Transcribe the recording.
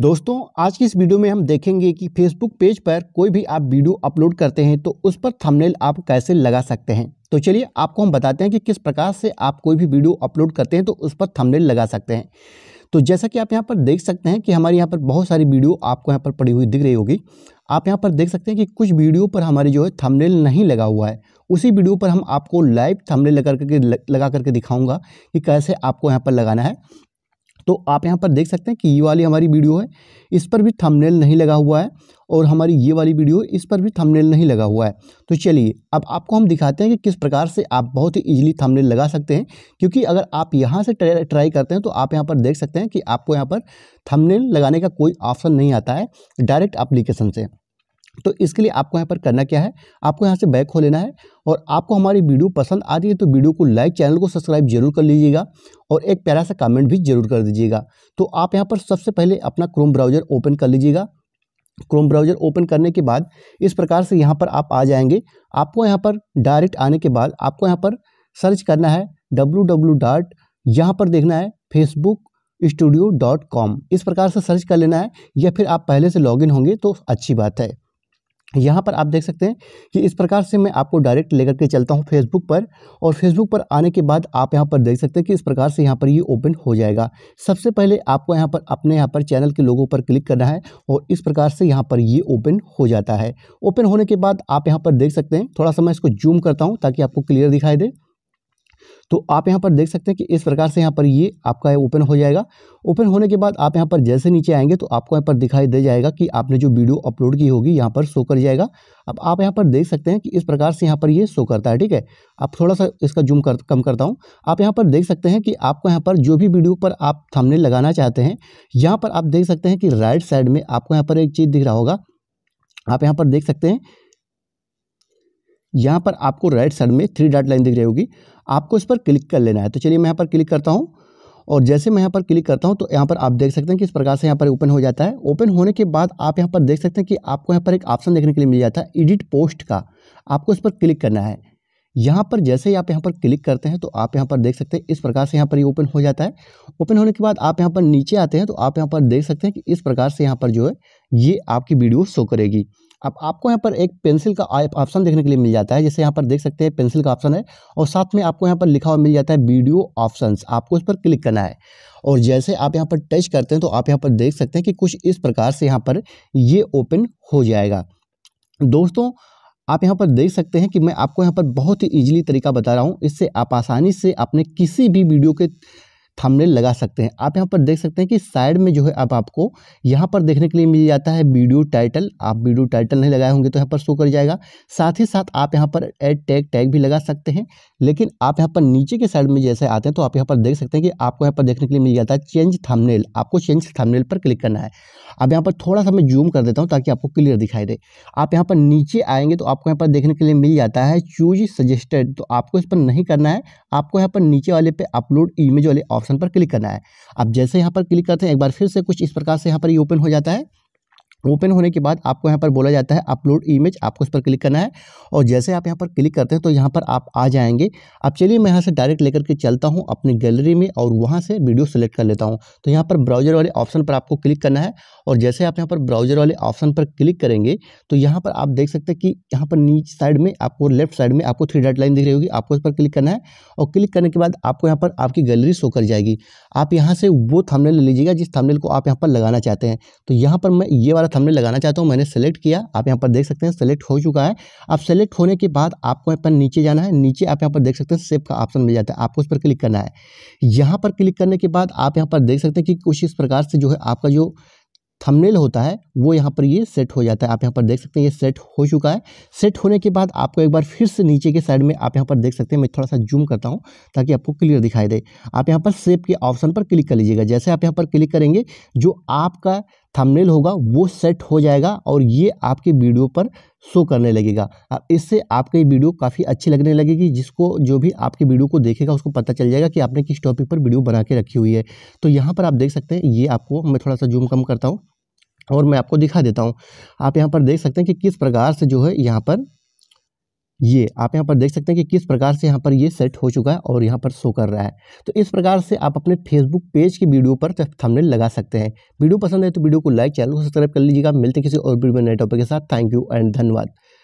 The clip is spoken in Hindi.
दोस्तों आज की इस वीडियो में हम देखेंगे कि फेसबुक पेज पर कोई भी आप वीडियो अपलोड करते हैं तो उस पर थंबनेल आप कैसे लगा सकते हैं तो चलिए आपको हम बताते हैं कि किस प्रकार से आप कोई भी वीडियो अपलोड करते हैं तो उस पर थंबनेल लगा सकते हैं तो जैसा कि आप यहाँ पर देख सकते हैं कि हमारे यहाँ पर बहुत सारी वीडियो आपको यहाँ पर पड़ी हुई दिख रही होगी आप यहाँ पर देख सकते हैं कि कुछ वीडियो पर हमारे जो है थंबनेल नहीं लगा हुआ है उसी वीडियो पर हम आपको लाइव थंबनेल लगा करके लगा करके दिखाऊंगा कि कैसे आपको यहाँ पर लगाना है तो आप यहाँ पर देख सकते हैं कि ये वाली हमारी वीडियो है इस पर भी थंबनेल नहीं लगा हुआ है और हमारी ये वाली वीडियो इस पर भी थंबनेल नहीं लगा हुआ है तो चलिए अब आपको हम दिखाते हैं कि किस प्रकार से आप बहुत ही ईजिली थंबनेल लगा सकते हैं क्योंकि अगर आप यहाँ से ट्राई करते हैं तो आप यहाँ पर देख सकते हैं कि आपको यहाँ पर थंबनेल लगाने का कोई ऑप्शन नहीं आता है डायरेक्ट अप्लीकेशन से तो इसके लिए आपको यहाँ पर करना क्या है आपको यहाँ से बैक हो लेना है और आपको हमारी वीडियो पसंद आ रही है तो वीडियो को लाइक चैनल को सब्सक्राइब जरूर कर लीजिएगा और एक प्यारा सा कमेंट भी जरूर कर दीजिएगा तो आप यहाँ पर सबसे पहले अपना क्रोम ब्राउज़र ओपन कर लीजिएगा क्रोम ब्राउज़र ओपन करने के बाद इस प्रकार से यहाँ पर आप आ जाएंगे आपको यहाँ पर डायरेक्ट आने के बाद आपको यहाँ पर सर्च करना है डब्लू डब्ल्यू डॉट यहाँ पर देखना है फेसबुक स्टूडियो डॉट कॉम इस प्रकार से सर्च कर लेना है या फिर आप पहले से लॉगिन होंगे तो अच्छी बात है यहाँ पर आप देख सकते हैं कि इस प्रकार से मैं आपको डायरेक्ट लेकर के चलता हूँ फेसबुक पर और फेसबुक पर आने के बाद आप यहाँ पर देख सकते हैं कि इस प्रकार से यहाँ पर ये ओपन हो जाएगा सबसे पहले आपको यहाँ पर अपने यहाँ पर चैनल के लोगों पर क्लिक करना है और इस प्रकार से यहाँ पर ये ओपन हो जाता है ओपन होने के बाद आप यहाँ पर देख सकते हैं थोड़ा सा मैं इसको जूम करता हूँ ताकि आपको क्लियर दिखाई दे तो आप यहाँ पर देख सकते हैं कि इस प्रकार से यहाँ पर ये आपका ओपन हो जाएगा ओपन होने के बाद आप यहाँ पर जैसे नीचे आएंगे तो आपको यहाँ पर दिखाई दे जाएगा कि आपने जो वीडियो अपलोड की होगी यहाँ पर शो कर जाएगा अब आप यहाँ पर देख सकते हैं कि इस प्रकार से यहाँ पर ये शो करता है ठीक है आप थोड़ा सा इसका जूम कर कम करता हूँ आप यहाँ पर देख सकते हैं कि आपको यहाँ पर जो भी वीडियो पर आप थमने लगाना चाहते हैं यहाँ पर आप देख सकते हैं कि राइट साइड में आपको यहाँ पर एक चीज़ दिख रहा होगा आप यहाँ पर देख सकते हैं यहाँ पर आपको राइट साइड में थ्री डॉट लाइन दिख रही होगी आपको इस पर क्लिक कर लेना है तो चलिए मैं यहाँ पर क्लिक करता हूँ और जैसे मैं यहाँ पर क्लिक करता हूँ तो यहाँ पर आप देख सकते हैं कि इस प्रकार से यहाँ पर ओपन हो जाता है ओपन होने के बाद आप यहाँ पर देख सकते हैं कि आपको यहाँ पर एक ऑप्शन देखने के लिए मिल जाता है एडिट पोस्ट का आपको इस पर क्लिक करना है यहाँ पर जैसे ही आप यहाँ पर क्लिक करते हैं तो आप यहाँ पर देख सकते हैं इस प्रकार से यहाँ पर ये ओपन हो जाता है ओपन होने के बाद आप यहाँ पर नीचे आते हैं तो आप यहाँ पर देख सकते हैं कि इस प्रकार से यहाँ पर जो है ये आपकी वीडियो शो करेगी अब आपको यहाँ पर एक पेंसिल का ऑप्शन देखने के लिए मिल जाता है जैसे यहाँ पर देख सकते हैं पेंसिल का ऑप्शन है और साथ में आपको यहाँ पर लिखा हुआ मिल जाता है वीडियो ऑप्शन आपको उस पर क्लिक करना है और जैसे आप यहाँ पर टच करते हैं तो आप यहाँ पर देख सकते हैं कि कुछ इस प्रकार से यहाँ पर ये ओपन हो जाएगा दोस्तों आप यहाँ पर देख सकते हैं कि मैं आपको यहाँ पर बहुत ही ईजिली तरीका बता रहा हूँ इससे आप आसानी से अपने किसी भी वीडियो के थंबनेल लगा सकते हैं आप यहाँ पर देख सकते हैं कि साइड में जो है आप आपको यहाँ पर देखने के लिए मिल जाता है वीडियो टाइटल आप वीडियो टाइटल नहीं लगाए होंगे तो यहाँ पर शो कर जाएगा साथ ही साथ आप यहाँ पर एड टैग टैग भी लगा सकते हैं लेकिन आप यहाँ पर नीचे के साइड में जैसे आते हैं तो आप यहाँ पर देख सकते हैं कि आपको यहाँ पर देखने के लिए मिल जाता है चेंज थमनेल आपको चेंज थमनेल पर क्लिक करना है अब यहाँ पर थोड़ा सा मैं जूम कर देता हूँ ताकि आपको क्लियर दिखाई दे आप यहाँ पर नीचे आएंगे तो आपको यहाँ पर देखने के लिए मिल जाता है चूज सजेस्टेड तो आपको इस पर नहीं करना है आपको यहाँ पर नीचे वाले पे अपलोड इमेज वाले ऑप्शन ऑप्शन पर क्लिक करना है अब जैसे यहाँ पर क्लिक करते हैं एक बार फिर से कुछ इस प्रकार से यहाँ पर ये यह ओपन हो जाता है ओपन होने के बाद आपको यहाँ पर बोला जाता है अपलोड इमेज आपको उस पर क्लिक करना है और जैसे आप यहाँ पर क्लिक करते हैं तो यहाँ पर आप आ जाएंगे अब चलिए मैं यहाँ से डायरेक्ट लेकर के चलता हूँ अपनी गैलरी में और वहाँ से वीडियो सेलेक्ट कर लेता हूँ तो यहाँ पर ब्राउजर वाले ऑप्शन पर आपको क्लिक करना है और जैसे आप यहाँ पर ब्राउजर वाले ऑप्शन पर क्लिक करेंगे तो यहाँ पर आप देख सकते हैं कि यहाँ पर नीचे साइड में आपको लेफ्ट साइड में आपको थ्री डॉट लाइन दिख रही होगी आपको उस पर क्लिक करना है और क्लिक करने के बाद आपको यहाँ पर आपकी गैलरी शो कर जाएगी आप यहाँ से वो थमनेल ले लीजिएगा जिस थमनेल को आप यहाँ पर लगाना चाहते हैं तो यहाँ पर मैं ये वाला वाला थंबनेल लगाना चाहता हूँ मैंने सेलेक्ट किया आप यहाँ पर देख सकते हैं सेलेक्ट हो चुका है अब सेलेक्ट होने के बाद आपको यहाँ पर नीचे जाना है नीचे आप यहाँ पर देख सकते हैं सेव का ऑप्शन मिल जाता है आपको उस पर क्लिक करना है यहाँ पर क्लिक करने के बाद आप यहाँ पर देख सकते हैं कि कुछ इस प्रकार से जो है आपका जो थंबनेल होता है वो यहाँ पर ये सेट हो जाता है आप यहाँ पर देख सकते हैं ये सेट हो चुका है सेट होने के बाद आपको एक बार फिर से नीचे के साइड में आप यहाँ पर देख सकते हैं मैं थोड़ा सा जूम करता हूँ ताकि आपको क्लियर दिखाई दे आप यहाँ पर सेप के ऑप्शन पर क्लिक कर लीजिएगा जैसे आप यहाँ पर क्लिक करेंगे जो आपका थंबनेल होगा वो सेट हो जाएगा और ये आपके वीडियो पर शो करने लगेगा अब इससे आपकी वीडियो काफ़ी अच्छी लगने लगेगी जिसको जो भी आपकी वीडियो को देखेगा उसको पता चल जाएगा कि आपने किस टॉपिक पर वीडियो बना के रखी हुई है तो यहाँ पर आप देख सकते हैं ये आपको मैं थोड़ा सा जूम कम करता हूँ और मैं आपको दिखा देता हूँ आप यहाँ पर देख सकते हैं कि किस प्रकार से जो है यहाँ पर ये आप यहाँ पर देख सकते हैं कि किस प्रकार से यहाँ पर ये सेट हो चुका है और यहाँ पर शो कर रहा है तो इस प्रकार से आप अपने फेसबुक पेज की वीडियो पर थंबनेल लगा सकते हैं वीडियो पसंद है तो वीडियो को लाइक चैनल को सब्सक्राइब कर लीजिएगा मिलते हैं किसी और वीडियो में नए टॉपिक के साथ थैंक यू एंड धन्यवाद